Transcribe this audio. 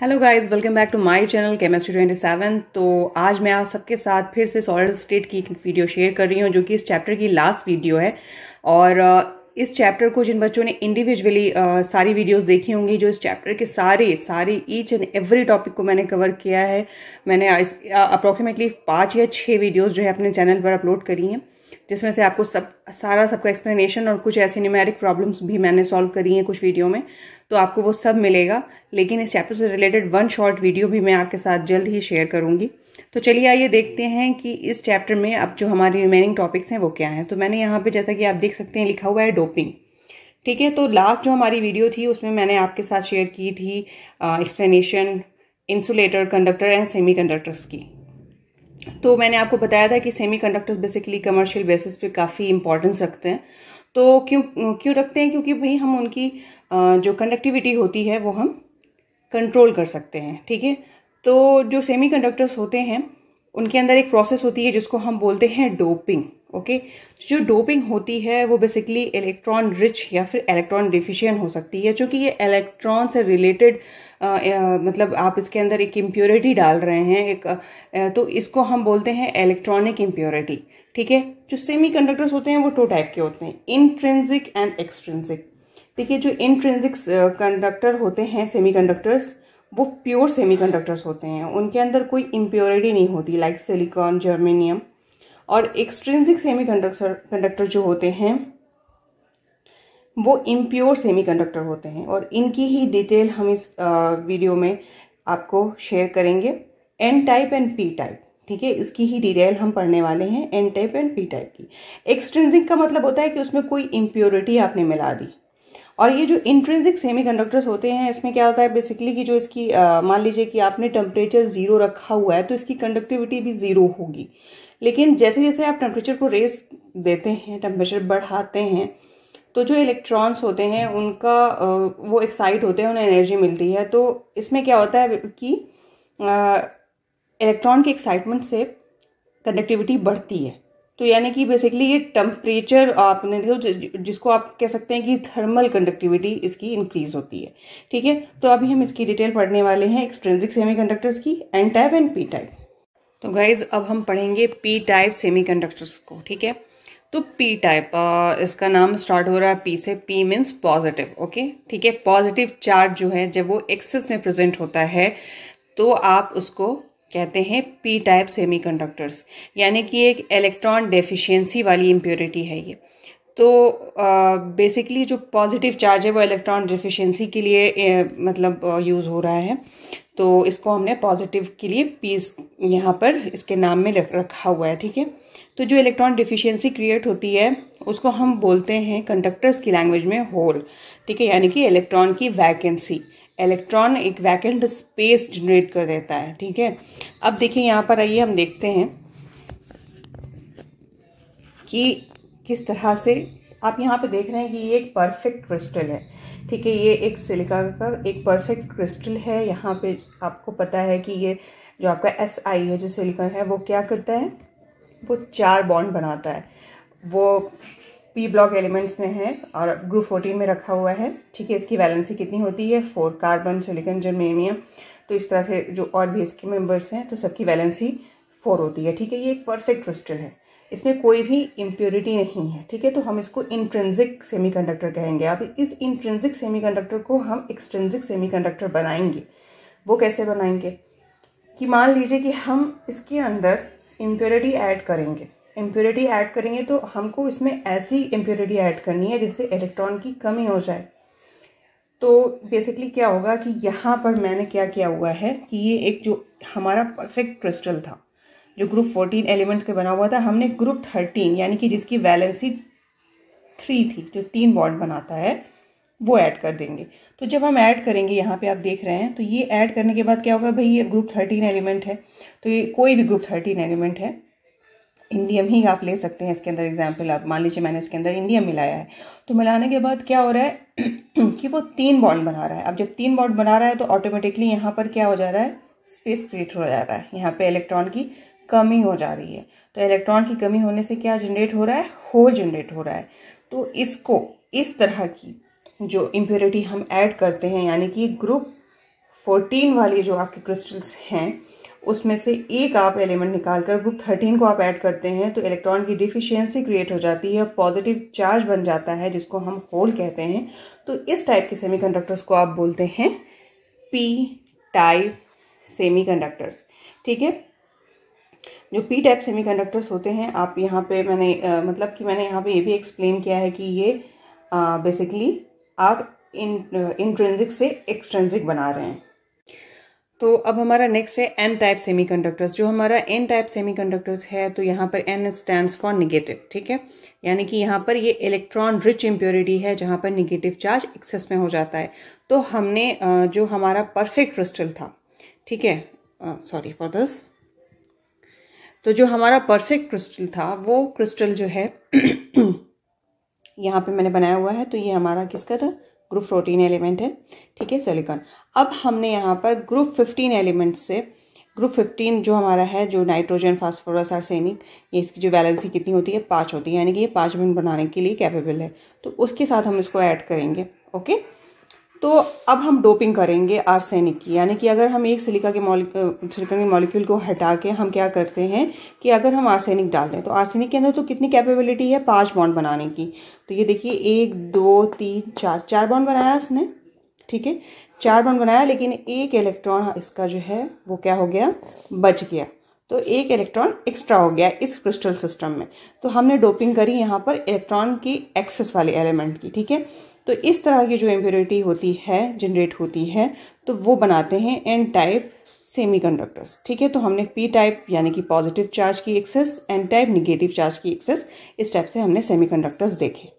hello guys welcome back to my channel chemistry twenty seven तो आज मैं आप सबके साथ फिर से सॉलिड स्टेट की एक वीडियो शेयर कर रही हूँ जो कि इस चैप्टर की लास्ट वीडियो है और uh, इस चैप्टर को जिन बच्चों ने इंडिविजुअली uh, सारी वीडियोस देखी होंगी जो इस चैप्टर के सारे सारे ईच एंड एवरी टॉपिक को मैंने कवर किया है मैंने अप्रॉक्सीमेटली uh, पाँच या छः वीडियोज़ जो है अपने चैनल पर अपलोड करी हैं जिसमें से आपको सब सारा सबका एक्सप्लेनेशन और कुछ ऐसी न्यूमेरिक प्रॉब्लम्स भी मैंने सॉल्व करी हैं कुछ वीडियो में तो आपको वो सब मिलेगा लेकिन इस चैप्टर से रिलेटेड वन शॉर्ट वीडियो भी मैं आपके साथ जल्द ही शेयर करूंगी तो चलिए आइए देखते हैं कि इस चैप्टर में अब जो हमारी रिमेनिंग टॉपिक्स हैं वो क्या हैं तो मैंने यहाँ पर जैसा कि आप देख सकते हैं लिखा हुआ है डोपिंग ठीक है तो लास्ट जो हमारी वीडियो थी उसमें मैंने आपके साथ शेयर की थी explanation insulator conductor and semi की तो मैंने आपको बताया था कि semiconductors basically commercial basis पे काफ़ी इंपॉर्टेंस रखते हैं तो क्यों क्यों रखते हैं क्योंकि भाई हम उनकी जो कंडक्टिविटी होती है वो हम कंट्रोल कर सकते हैं ठीक है तो जो सेमी कंडक्टर्स होते हैं उनके अंदर एक प्रोसेस होती है जिसको हम बोलते हैं डोपिंग ओके जो डोपिंग होती है वो बेसिकली इलेक्ट्रॉन रिच या फिर इलेक्ट्रॉन डिफिशियंट हो सकती है क्योंकि ये इलेक्ट्रॉन से रिलेटेड मतलब आप इसके अंदर एक इम्प्योरिटी डाल रहे हैं एक आ, तो इसको हम बोलते हैं इलेक्ट्रॉनिक इम्प्योरिटी ठीक है जो सेमी कंडक्टर्स होते हैं वो टू टाइप के होते हैं इंट्रेंसिक एंड एक्सट्रेंसिक देखिए जो इंट्रेंसिक कंडक्टर होते हैं सेमी कंडक्टर्स वो प्योर सेमीकंडक्टर्स होते हैं उनके अंदर कोई इम्प्योरिटी नहीं होती लाइक सिलिकॉन जर्मेनियम और एक्सट्रेंसिक सेमी कंडक्टर जो होते हैं वो इम्प्योर कंडक्टर होते हैं और इनकी ही डिटेल हम इस वीडियो में आपको शेयर करेंगे N type and P type ठीक है इसकी ही डिटेल हम पढ़ने वाले हैं N type and P type की एक्सट्रेंसिक का मतलब होता है कि उसमें कोई इम्प्योरिटी आपने मिला दी और ये जो इंट्रेंसिक सेमीकंडक्टर्स होते हैं इसमें क्या होता है बेसिकली कि जो इसकी मान लीजिए कि आपने टेम्परेचर ज़ीरो रखा हुआ है तो इसकी कंडक्टिविटी भी ज़ीरो होगी लेकिन जैसे जैसे आप टेम्परेचर को रेस देते हैं टेम्परेचर बढ़ाते हैं तो जो इलेक्ट्रॉन्स होते हैं उनका वो एक्साइट होते हैं उन्हें एनर्जी मिलती है तो इसमें क्या होता है कि इलेक्ट्रॉन के एक्साइटमेंट से कंडक्टिविटी बढ़ती है तो यानी कि बेसिकली ये टेम्परेचर आपने देखो जिसको आप कह सकते हैं कि थर्मल कंडक्टिविटी इसकी इंक्रीज होती है ठीक है तो अभी हम इसकी डिटेल पढ़ने वाले हैं एक्सट्रेंसिक सेमी की N type and P type तो गाइज अब हम पढ़ेंगे पी टाइप सेमी को ठीक है तो पी टाइप इसका नाम स्टार्ट हो रहा है पी से पी मीन्स पॉजिटिव ओके ठीक है पॉजिटिव चार्ज जो है जब वो एक्सेस में प्रेजेंट होता है तो आप उसको कहते हैं पी टाइप सेमीकंडक्टर्स यानी कि एक इलेक्ट्रॉन डेफिशिएंसी वाली इम्प्योरिटी है ये तो बेसिकली जो पॉजिटिव चार्ज है वो इलेक्ट्रॉन डेफिशिएंसी के लिए ए, मतलब यूज़ हो रहा है तो इसको हमने पॉजिटिव के लिए पीस यहाँ पर इसके नाम में रखा हुआ है ठीक है तो जो इलेक्ट्रॉन डिफिशियंसी क्रिएट होती है उसको हम बोलते हैं कंडक्टर्स की लैंग्वेज में होल ठीक है यानी कि इलेक्ट्रॉन की वैकेंसी इलेक्ट्रॉन एक वैकेंट स्पेस जनरेट कर देता है ठीक है अब देखिए यहाँ पर आइए हम देखते हैं कि किस तरह से आप यहाँ पे देख रहे हैं कि ये एक परफेक्ट क्रिस्टल है ठीक है ये एक सिलिका का एक परफेक्ट क्रिस्टल है यहाँ पे आपको पता है कि ये जो आपका एस आई है जो सिलिकॉन है वो क्या करता है वो चार बॉन्ड बनाता है वो पी ब्लॉक एलिमेंट्स में है और ग्रुप फोर्टीन में रखा हुआ है ठीक है इसकी वैलेंसी कितनी होती है फोर कार्बन सिलिकन जर्मेनियम तो इस तरह से जो और भी इसके मेम्बर्स हैं तो सबकी वैलेंसी फोर होती है ठीक है ये एक परफेक्ट क्रिस्टल है इसमें कोई भी इम्प्योरिटी नहीं है ठीक है तो हम इसको इंट्रेंजिक सेमीकंडक्टर कहेंगे अब इस इंट्रेंजिक सेमीकंडक्टर को हम एक्सट्रेंजिक सेमीकंडक्टर बनाएंगे वो कैसे बनाएंगे कि मान लीजिए कि हम इसके अंदर इम्प्योरिटी ऐड करेंगे इम्प्योरिटी ऐड करेंगे तो हमको इसमें ऐसी इम्प्योरिटी ऐड करनी है जिससे इलेक्ट्रॉन की कमी हो जाए तो बेसिकली क्या होगा कि यहाँ पर मैंने क्या किया हुआ है कि ये एक जो हमारा परफेक्ट क्रिस्टल था जो ग्रुप फोर्टीन एलिमेंट्स के बना हुआ था हमने ग्रुप थर्टीन यानी कि जिसकी वैलेंसी थ्री थी जो तीन बॉन्ड बनाता है वो ऐड कर देंगे तो जब हम ऐड करेंगे यहाँ पे आप देख रहे हैं तो ये ऐड करने के बाद क्या होगा भाई ये ग्रुप थर्टीन एलिमेंट है तो ये कोई भी ग्रुप थर्टीन एलिमेंट है इंडियम ही आप ले सकते हैं इसके अंदर एग्जाम्पल आप मान लीजिए मैंने इसके अंदर इंडियम मिलाया है तो मिलाने के बाद क्या हो रहा है कि वो तीन बॉन्ड बना रहा है अब जब तीन बॉन्ड बना रहा है तो ऑटोमेटिकली यहाँ पर क्या हो जा रहा है स्पेस क्रिएट हो जा रहा है यहाँ पे इलेक्ट्रॉन की कमी हो जा रही है तो इलेक्ट्रॉन की कमी होने से क्या जनरेट हो रहा है होल जनरेट हो रहा है तो इसको इस तरह की जो इम्प्योरिटी हम ऐड करते हैं यानी कि ग्रुप फोर्टीन वाली जो आपके क्रिस्टल्स हैं उसमें से एक आप एलिमेंट निकाल कर ग्रुप थर्टीन को आप ऐड करते हैं तो इलेक्ट्रॉन की डिफिशियंसी क्रिएट हो जाती है पॉजिटिव चार्ज बन जाता है जिसको हम होल कहते हैं तो इस टाइप के सेमीकंडक्टर्स को आप बोलते हैं पी टाइप सेमीकंडक्टर्स ठीक है जो पी टाइप सेमीकंडक्टर्स होते हैं आप यहाँ पे मैंने आ, मतलब कि मैंने यहाँ पे ये भी एक्सप्लेन किया है कि ये बेसिकली आप इन इंट्रेंसिक से एक्सट्रेंसिक बना रहे हैं तो अब हमारा नेक्स्ट है एन टाइप सेमीकंडक्टर्स जो हमारा एन टाइप सेमीकंडक्टर्स है तो यहाँ पर एन स्टैंड्स फॉर निगेटिव ठीक है यानी कि यहाँ पर ये इलेक्ट्रॉन रिच इम्प्योरिटी है जहाँ पर निगेटिव चार्ज एक्सेस में हो जाता है तो हमने जो हमारा परफेक्ट क्रिस्टल था ठीक है सॉरी फॉर दिस तो जो हमारा परफेक्ट क्रिस्टल था वो क्रिस्टल जो है यहाँ पे मैंने बनाया हुआ है तो ये हमारा किसका था ग्रुप फोर्टीन एलिमेंट है ठीक है सिलिकॉन अब हमने यहाँ पर ग्रुप फिफ्टीन एलिमेंट से ग्रुप फिफ्टीन जो हमारा है जो नाइट्रोजन फास्फोरस सैनिक ये इसकी जो बैलेंसी कितनी होती है पाँच होती है यानी कि ये पाँच मिनट बनाने के लिए कैपेबल है तो उसके साथ हम इसको ऐड करेंगे ओके तो अब हम डोपिंग करेंगे आर्सेनिक की यानी कि अगर हम एक सिलिका के सिलिका के मॉलिक्यूल को हटा के हम क्या करते हैं कि अगर हम आर्सेनिक डाल दें तो आर्सेनिक के अंदर तो कितनी कैपेबिलिटी है पांच बॉन्ड बनाने की तो ये देखिए एक दो तीन चार चार बॉन्ड बनाया इसने ठीक है चार बॉन्ड बनाया लेकिन एक इलेक्ट्रॉन इसका जो है वो क्या हो गया बच गया तो एक इलेक्ट्रॉन एक्स्ट्रा हो गया इस क्रिस्टल सिस्टम में तो हमने डोपिंग करी यहाँ पर इलेक्ट्रॉन की एक्सेस वाले एलिमेंट की ठीक है तो इस तरह की जो इम्प्योरिटी होती है जनरेट होती है तो वो बनाते हैं एन टाइप सेमीकंडक्टर्स ठीक है तो हमने पी टाइप यानी कि पॉजिटिव चार्ज की excess N type negative charge की एक्सेस इस टाइप से हमने सेमीकंडक्टर्स देखे